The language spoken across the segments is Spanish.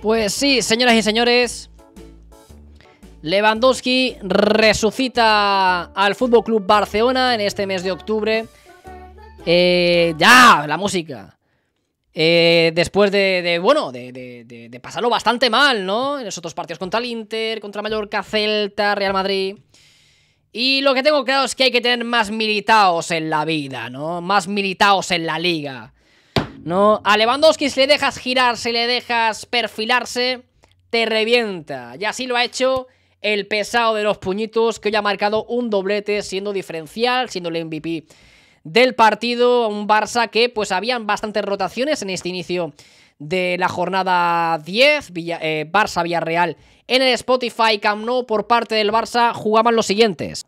Pues sí, señoras y señores. Lewandowski resucita al Fútbol Club Barcelona en este mes de octubre. Eh, ¡Ya! La música. Eh, después de, bueno, de, pasarlo bastante mal, ¿no? En los otros partidos contra el Inter, contra Mallorca, Celta, Real Madrid. Y lo que tengo claro es que hay que tener más militaos en la vida, ¿no? Más militaos en la liga, ¿no? A Lewandowski si le dejas girar si le dejas perfilarse, te revienta. Y así lo ha hecho el pesado de los puñitos que hoy ha marcado un doblete siendo diferencial, siendo el MVP del partido, un Barça que pues habían bastantes rotaciones en este inicio de la jornada 10, eh, Barça-Villarreal. En el Spotify Camp por parte del Barça jugaban los siguientes.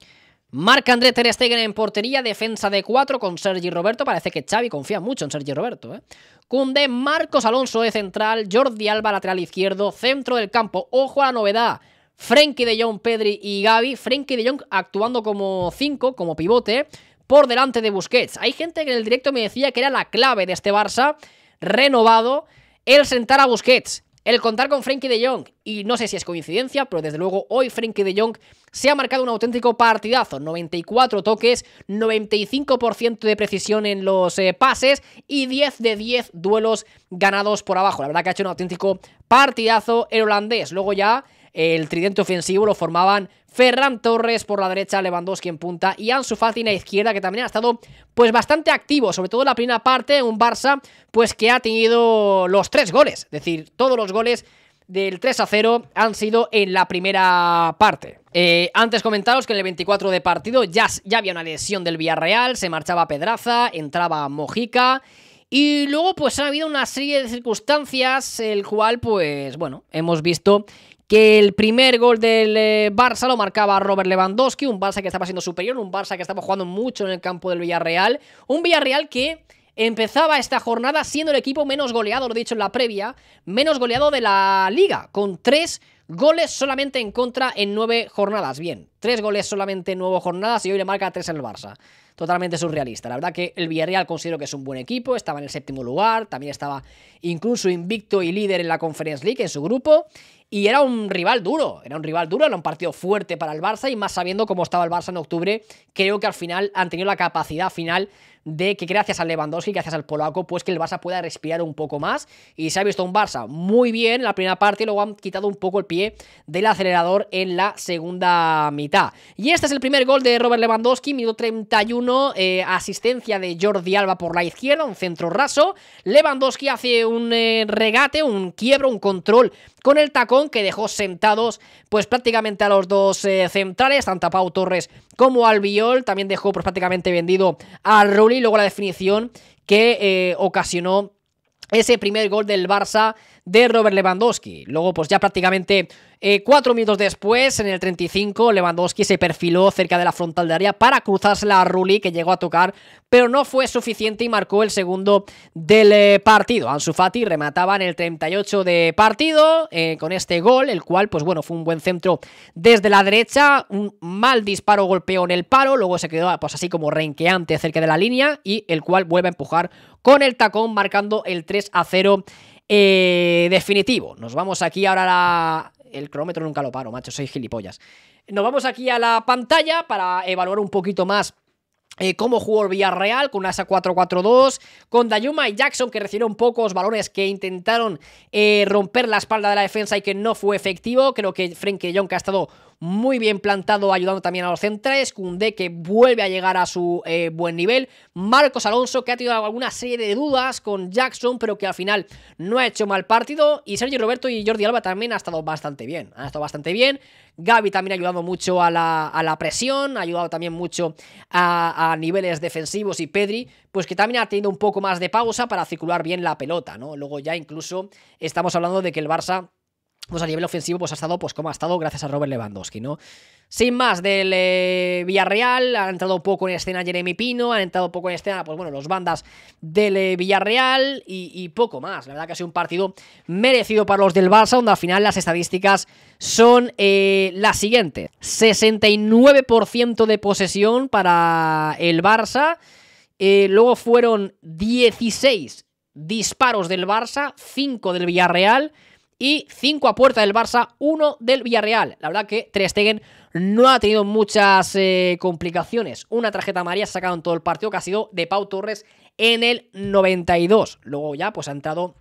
marc André Ter Stegen en portería, defensa de 4 con Sergi Roberto. Parece que Xavi confía mucho en Sergi Roberto. Cunde, ¿eh? Marcos Alonso de central, Jordi Alba lateral izquierdo, centro del campo. Ojo a la novedad. Frenkie de Jong, Pedri y Gaby. Frenkie de Jong actuando como 5, como pivote por delante de Busquets. Hay gente que en el directo me decía que era la clave de este Barça renovado el sentar a Busquets, el contar con Frenkie de Jong. Y no sé si es coincidencia, pero desde luego hoy Frenkie de Jong se ha marcado un auténtico partidazo. 94 toques, 95% de precisión en los eh, pases y 10 de 10 duelos ganados por abajo. La verdad que ha hecho un auténtico partidazo el holandés. Luego ya el tridente ofensivo lo formaban Ferran Torres por la derecha, Lewandowski en punta y Ansu Fati en la izquierda, que también ha estado pues bastante activo, sobre todo en la primera parte, un Barça pues que ha tenido los tres goles, es decir, todos los goles del 3 a 0 han sido en la primera parte. Eh, antes comentaros que en el 24 de partido ya, ya había una lesión del Villarreal, se marchaba Pedraza, entraba Mojica y luego pues ha habido una serie de circunstancias el cual pues bueno, hemos visto que el primer gol del eh, Barça lo marcaba Robert Lewandowski, un Barça que estaba siendo superior, un Barça que estaba jugando mucho en el campo del Villarreal, un Villarreal que empezaba esta jornada siendo el equipo menos goleado, lo he dicho en la previa, menos goleado de la liga, con tres goles solamente en contra en nueve jornadas. Bien, tres goles solamente en nueve jornadas y hoy le marca tres en el Barça totalmente surrealista. La verdad que el Villarreal considero que es un buen equipo, estaba en el séptimo lugar, también estaba incluso invicto y líder en la Conference League, en su grupo, y era un rival duro, era un rival duro, era un partido fuerte para el Barça y más sabiendo cómo estaba el Barça en octubre, creo que al final han tenido la capacidad final de que gracias al Lewandowski, gracias al polaco, pues que el Barça pueda respirar un poco más y se ha visto un Barça muy bien en la primera parte y luego han quitado un poco el pie del acelerador en la segunda mitad. Y este es el primer gol de Robert Lewandowski, minuto 31 eh, asistencia de Jordi Alba por la izquierda, un centro raso. Lewandowski hace un eh, regate, un quiebro, un control con el tacón que dejó sentados pues prácticamente a los dos eh, centrales, tanto a Pau Torres como al Biol. También dejó pues, prácticamente vendido al Rulli. Luego la definición que ocasionó ese primer gol del Barça de Robert Lewandowski. Luego, pues ya prácticamente eh, cuatro minutos después, en el 35, Lewandowski se perfiló cerca de la frontal de área para cruzarse la Rulli, que llegó a tocar, pero no fue suficiente y marcó el segundo del eh, partido. Ansu Fati remataba en el 38 de partido eh, con este gol, el cual, pues bueno, fue un buen centro desde la derecha, un mal disparo golpeó en el paro, luego se quedó pues así como renqueante cerca de la línea y el cual vuelve a empujar con el tacón marcando el 3 a 0 eh, definitivo, nos vamos aquí ahora a la... El cronómetro nunca lo paro, macho, soy gilipollas. Nos vamos aquí a la pantalla para evaluar un poquito más eh, como jugó el Villarreal con una asa 4-4-2, con Dayuma y Jackson que recibieron pocos balones que intentaron eh, romper la espalda de la defensa y que no fue efectivo. Creo que Frenkie Young que ha estado muy bien plantado ayudando también a los centrales, Kunde que vuelve a llegar a su eh, buen nivel, Marcos Alonso que ha tenido alguna serie de dudas con Jackson pero que al final no ha hecho mal partido y Sergio Roberto y Jordi Alba también ha estado bastante bien, ha estado bastante bien, Gaby también ha ayudado mucho a la, presión, ha ayudado también mucho a a niveles defensivos y Pedri, pues que también ha tenido un poco más de pausa para circular bien la pelota, ¿no? Luego ya incluso estamos hablando de que el Barça pues a nivel ofensivo pues ha estado pues como ha estado gracias a Robert Lewandowski, ¿no? Sin más, del eh, Villarreal Ha entrado poco en escena Jeremy Pino, han entrado poco en escena, pues bueno, los bandas del eh, Villarreal y, poco más. La verdad que ha sido un partido merecido para los del Barça, donde al final las estadísticas son las siguientes. 69% de posesión para el Barça, eh, luego fueron 16 disparos del Barça, 5 del Villarreal, y 5 a puerta del Barça, 1 del Villarreal. La verdad que Ter no ha tenido muchas eh, complicaciones. Una tarjeta amarilla sacado en todo el partido que ha sido de Pau Torres en el 92. Luego ya pues ha entrado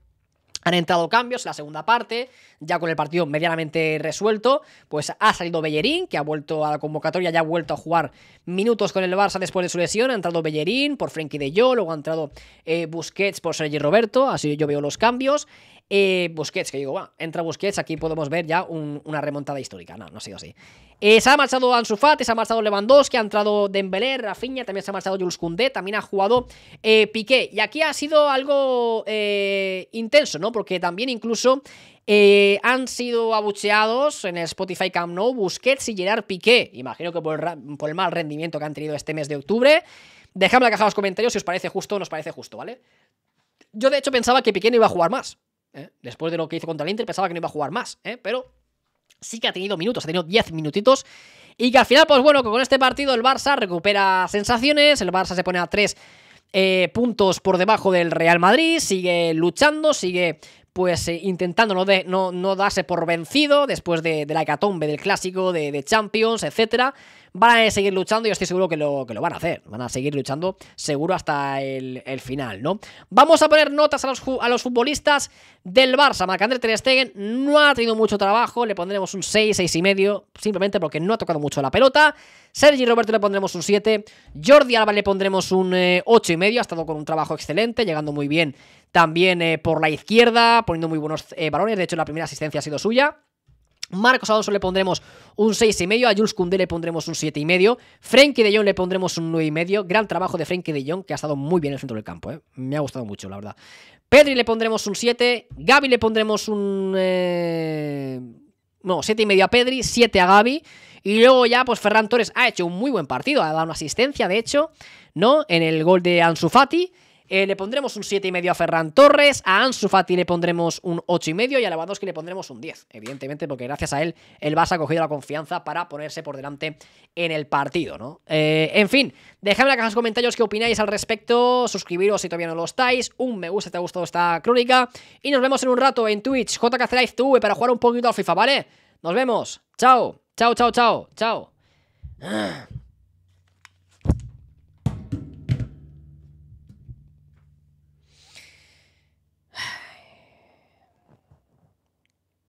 han entrado cambios en la segunda parte, ya con el partido medianamente resuelto, pues ha salido Bellerín, que ha vuelto a la convocatoria, ya ha vuelto a jugar minutos con el Barça después de su lesión, ha entrado Bellerín por Frenkie de Jong, luego ha entrado eh, Busquets por Sergi Roberto, así yo veo los cambios. Eh, Busquets, que digo, va, entra Busquets, aquí podemos ver ya una remontada histórica. No, no ha sido así. Eh, se ha marchado Ansu se ha marchado Lewandowski, ha entrado Dembélé, Rafinha, también se ha marchado Jules Koundé, también ha jugado eh, Piqué. Y aquí ha sido algo intenso, ¿no? Porque también incluso han sido abucheados en el Spotify Camp No, Busquets y Gerard Piqué. Imagino que por el, mal rendimiento que han tenido este mes de octubre. Dejadme la caja de los comentarios si os parece justo o no parece justo, ¿vale? Yo de hecho pensaba que Piqué no iba a jugar más. ¿eh? Después de lo que hizo contra el Inter, pensaba que no iba a jugar más, ¿eh? pero sí que ha tenido minutos, ha tenido 10 minutitos. Y que al final, pues bueno, que con este partido el Barça recupera sensaciones, el Barça se pone a 3 eh, puntos por debajo del Real Madrid, sigue luchando, sigue pues intentando no, no, darse por vencido después de, la hecatombe del clásico, de, de Champions, etcétera van a seguir luchando y estoy seguro que lo, que lo van a hacer. Van a seguir luchando seguro hasta el, final, ¿no? Vamos a poner notas a los, a los futbolistas del Barça. Marc-André Ter Stegen no ha tenido mucho trabajo, le pondremos un 6, 6 y medio, simplemente porque no ha tocado mucho la pelota. Sergi Roberto le pondremos un 7, Jordi Alba le pondremos un eh, ocho 8 y medio, ha estado con un trabajo excelente, llegando muy bien también eh, por la izquierda, poniendo muy buenos eh, balones, de hecho la primera asistencia ha sido suya. Marcos Alonso le pondremos un 6,5, a Jules Koundé le pondremos un y medio, Frenkie de Jong le pondremos un medio, gran trabajo de Frenkie de Jong que ha estado muy bien en el centro del campo, ¿eh? me ha gustado mucho la verdad. Pedri le pondremos un 7, Gaby le pondremos un... Eh... No, medio a Pedri, 7 a Gaby. Y luego ya, pues Ferran Torres ha hecho un muy buen partido, ha dado una asistencia, de hecho, ¿no? En el gol de Ansu Fati. Eh, le pondremos un 7,5 a Ferran Torres, a Ansu Fati le pondremos un 8,5 y a Lewandowski le pondremos un 10, evidentemente, porque gracias a él el Barça ha cogido la confianza para ponerse por delante en el partido, ¿no? Eh, en fin, dejadme en la caja de comentarios qué opináis al respecto, suscribiros si todavía no lo estáis, un me gusta si te ha gustado esta crónica y nos vemos en un rato en Twitch, JKC TV para jugar un poquito al FIFA, ¿vale? Nos vemos, chao, chao, chao, chao, chao. Ah.